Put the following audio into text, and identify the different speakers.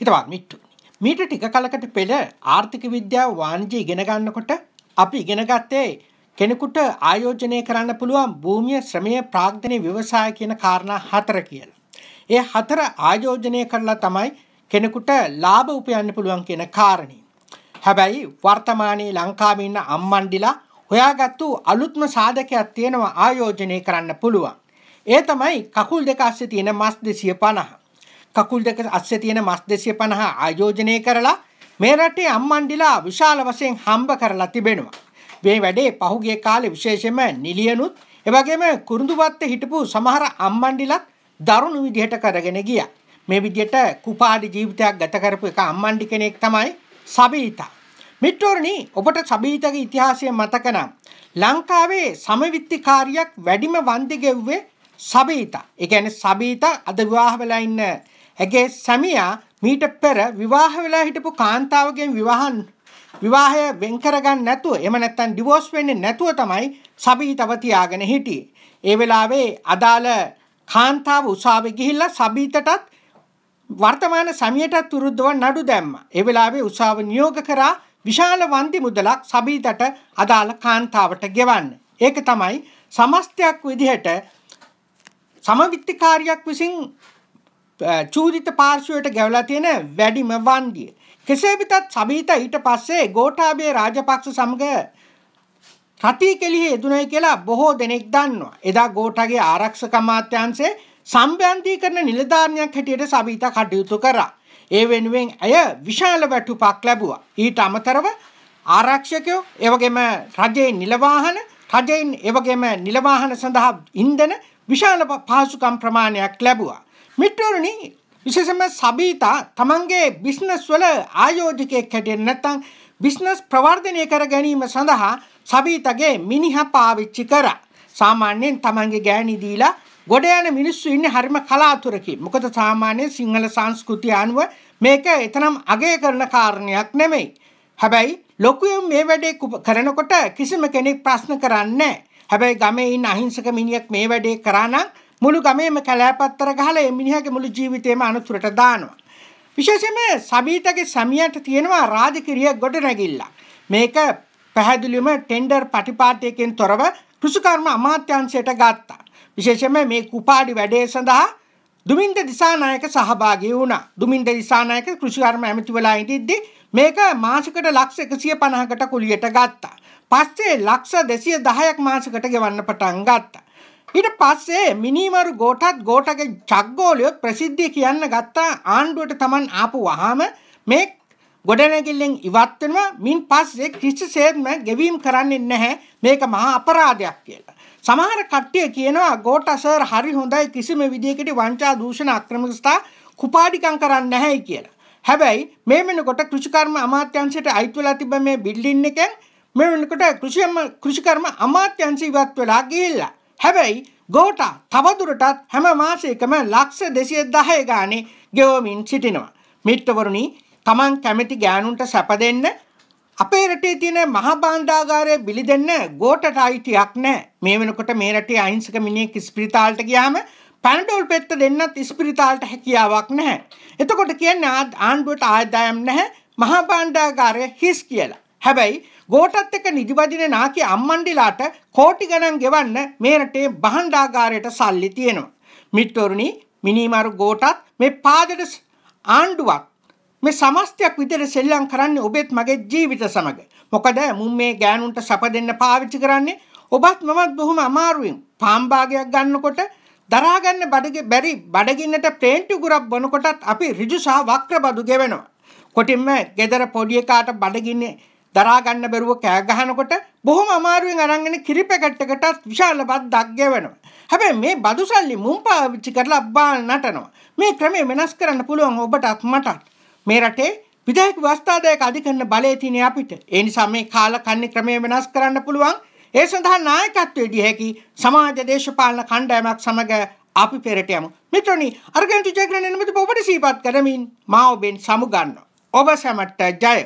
Speaker 1: හිතවත් මිට්ටු. මීට ටික කලකට පෙළ ආර්ථික විද්‍යාව වාණජය ඉගෙනගන්නකොට අපි ඉගෙනගත්තේ කෙනෙකුට ආයෝජනය කරන්න පුළුවන් භූමිය ශ්‍රමය ප්‍රාග්ධනය ව්‍යවසාය කියන කාරණා හතර කියල. ඒ හතර ආයෝජනය කරලා තමයි කෙනෙකුට ලාභ උපයන්න පුළුවන් කියන කාරණී. හැබැයි වර්තමානයේ ලංකාවන්න අම්මන්ඩිලා හොයාගත්තු අලුත්ම සාධකයක් තියෙනවා ආයෝජනය කරන්න පුළුවන්. ඒ තමයි කකුල් දෙක අස්සේ තියෙන මස් දෙසිය පණහ. කකුල් දෙක අස්සේ තියෙන මස් 250 ආයෝජනය කරලා මේ රටේ අම්මන්ඩිලා විශාල වශයෙන් හම්බ කරලා තිබෙනවා. මේ වැඩේ පහුගිය කාලේ විශේෂයෙන්ම නිලියනුත් එවැගේම කුරුඳුවත්තේ හිටපු සමහර අම්මන්ඩිලත් දරුණු විදිහට කරගෙන ගියා. මේ විදිහට කුපාඩි ජීවිතයක් ගත කරපු එක අම්මන්ඩි කෙනෙක් තමයි සබීතා. මිත්‍රෝරණි ඔබට සබීතගේ ඉතිහාසය මතක නම් ලංකාවේ සමවිත්තිකාරියක් වැඩිම වන්දි ගෙව්වේ සබීතා. ඒ කියන්නේ සබීතා අද විවාහ වෙලා ඉන්න ඇගේ සැමියා මීට පෙර විවාහ වෙලා හිටපු කාන්තාවගෙන් විවාහන් විවාහය වෙන්කරගන්න නැතුව එම නැත්තන් ඩිවෝස් වෙන්නේ නැතුව තමයි සබීතව තියාගෙන හිටියේ. ඒ වෙලාවේ අදාළ කාන්තාව උසාවි ගිහිල්ලා සබීතටත් වර්තමාන සමියටත් විරුද්ධව නඩු දැම්මා. ඒ වෙලාවේ උසාව නියෝග කරා විශාල වන්දි මුදලක් සබීතට අදාළ කාන්තාවට ගෙවන්න. ඒක තමයි සමස්තයක් විදිහට සමවිත්තිකාරියක් විසින් චූදිත පාර්ශවයට ගැවලා තියෙන වැඩිම වන්දිය. කෙසේ වෙතත් සබීත ඊට පස්සේ ගෝඨාභය රාජපක්ෂ සමග සති කෙලිහි යෙදුණයි කියලා බොහෝ දෙනෙක් දන්නවා. එදා ගෝඨාගේ ආරක්ෂක අමාත්‍යාංශයේ සම්බන්ධීකරණ නිලධාරියක් හැටියට සබීත කටයුතු කරා. ඒ වෙනුවෙන් ඇය විශාල වැටුපක් ලැබුවා. ඊට අමතරව ආරක්ෂකයෝ එවගේම රජයේ නිලවාහන රජයෙන් එවගේම නිලවාහන සඳහා ඉන්ධන විශාල පහසුකම් ප්‍රමාණයක් ලැබුවා. මිට්ටෝරුනි විශේෂම සබීතා තමන්ගේ බිස්නස් වල ආයෝජකයෙක් හැටියට නැත්නම් බිස්නස් ප්‍රවර්ධනය කර ගැනීම සඳහා සබීතගේ මිනිහ පාවිච්චි කරා. සාමාන්‍යයෙන් තමන්ගේ ගෑණි දීලා ගොඩ යන මිනිස්සු ඉන්නේ හරිම කලාතුරකින්. මොකද සාමාන්‍ය සිංහල සංස්කෘතිය අනුව මේක එතරම් අගය කරන කාරණයක් නෙමෙයි. හැබැයි ලොකුයම් මේ වැඩේ කරනකොට කිසිම කෙනෙක් ප්‍රශ්න කරන්නේ නැහැ. හැබැයි ගමේ ඉන්න අහිංසක මිනිහෙක් මේ වැඩේ කරා නම් මුළු ගමේම කැලෑපත්තර ගහලා මේ මිනිහාගේ මුළු ජීවිතේම අනුතරට දානවා. විශේෂයෙන්ම සබීතගේ සමියට තියෙනවා රාජකිරිය ගොඩ නැගිල්ලා. මේක පැහැදිලිවම ටෙන්ඩර් පටිපාටියකින් තොරව කෘෂිකර්ම අමාත්‍යාංශයට ගත්තා. විශේෂයෙන්ම මේ කුපාඩි වැඩේ සඳහා දුමින්ද දිසානායක සහභාගී වුණා. දුමින්ද දිසානායක කෘෂිකර්ම ඇමති වෙලා ඉඳිද්දී මේක මාසිකට ලක්ෂ 150කට කුලියට ගත්තා. පස්සේ ලක්ෂ 210ක් මාසිකට ගෙවන්න පටන් ගත්තා. ඊට පස්සේ මිනිමරු ගෝටත් ගෝටගේ චක්ගෝලයොත් ප්‍රසිද්ධිය කියන්න ගත්තා ආණ්ඩුවට තමන් ආපු වහාම මේ ගොඩනැගිල්ලෙන් ඉවත්වෙනවා මින් පස්සේ කිසි සේත්ම ගෙවීම් කරන්නේ නැහැ මේක මහා අපරාධයක් කියලා. සමහර කට්ටිය කියනවා ගෝටසර් හරි හොඳයි කිසිම විදිහකට වංචා දූෂණ අක්‍රමිකතා කුපාඩිකම් කරන්නේ නැහැයි කියලා. හැබැයි මේ වෙනකොට කෘෂිකර්ම අමාත්‍යාංශයට අයිති වෙලා තිබ්බ මේ බිල්ඩින් එකෙන් මේ වෙනකොට කෘෂිකර්ම අමාත්‍යංශ ඉවත් වෙලා ගිහිල්ලා හැබැයි ගෝටා තවදුරටත් හැම මාසයකම ලක්ෂ දෙසිය දහය ගානේ ගෙවමින් සිටිනවා. මිට්ටවරුණි තමන් කැමති ගෑනුන්ට සැප දෙන්න අපේ රටේ තියෙන මහබාණ්ඩාගාරය බිලි දෙන්න ගෝටට අයිතියක් නෑ මේ වෙනකොට මේ රටේ අහිංසක මිනිහෙක් ස්පිරිතාලට ගියාම පැනඩෝල් පෙත්ත දෙන්නත් ස්පිරිතාලට හැකියාවක් නැහැ. එතකොට කියන්නේ ආණ්ඩුවට ආදායම් නැහැ මහා බණ්ඩාගාරය හිස් කියලා. හැබැයි ගෝටත් එක නිදිබදින නාකි අම්මන්ඩිලාට කෝටි ගණන් ගෙවන්න මේරටේ බහණ්ඩාගාරයට සල්ලි තියෙනවා. මිට්ටොරුණි මිනිමරු ගෝටත් මේ පාදට ආණ්ඩුවක් මේ සමස්තයක් විදිහට සෙල්ලම් කරන්නේ ඔබෙත් මගේ ජීවිත සමග. මොකද මුම් මේ ගෑනුන්ට සප දෙන්න පාවිච්චි කරන්නේ ඔබත් මමත් බොහොම අමාරුවෙන්. පාම් භාගයක් ගන්නකොට දරාගන්න බඩගේ බැරි බඩගින්නට ප්ලේන්ටු ගුරක් බොනකොටත් අපි ඍජු සහ වක්‍ර බදු ගෙවෙනවා. කොටින්ම gedara පොඩි එකාට බඩගින්නේ දරා ගන්න බැරුව කෑ ගහනකොට බොහොම අමාරුවෙන් අරන්ගෙන කිරි පැකට් එකටත් විශාල බත් දග්ග වෙනවා. හැබැයි මේ බදු සල්ලි මුම් පාවිච්චි කරලා අබ්බාල් නටනවා. මේ ක්‍රමය වෙනස් කරන්න පුළුවන් ඔබටත් මටත්. මේ රටේ විධායක වස්ථාදායක අධිකරණ බලය තියෙන අපිට. ඒ නිසා මේ කාල කන්නේ ක්‍රමය වෙනස් කරන්න පුළුවන්. ඒ සඳහා නායකත්වයේ දී හැකි සමාජ දේශපාලන කණ්ඩායමක් සමග අපි පෙරට යමු. මිත්‍රනි, අර්ගන්තු ජයග්‍රහණ නිමිති ඔබට සීපත් කරමින් මා ඔබෙන් සමුගන්නවා. ඔබ සැමට ජය.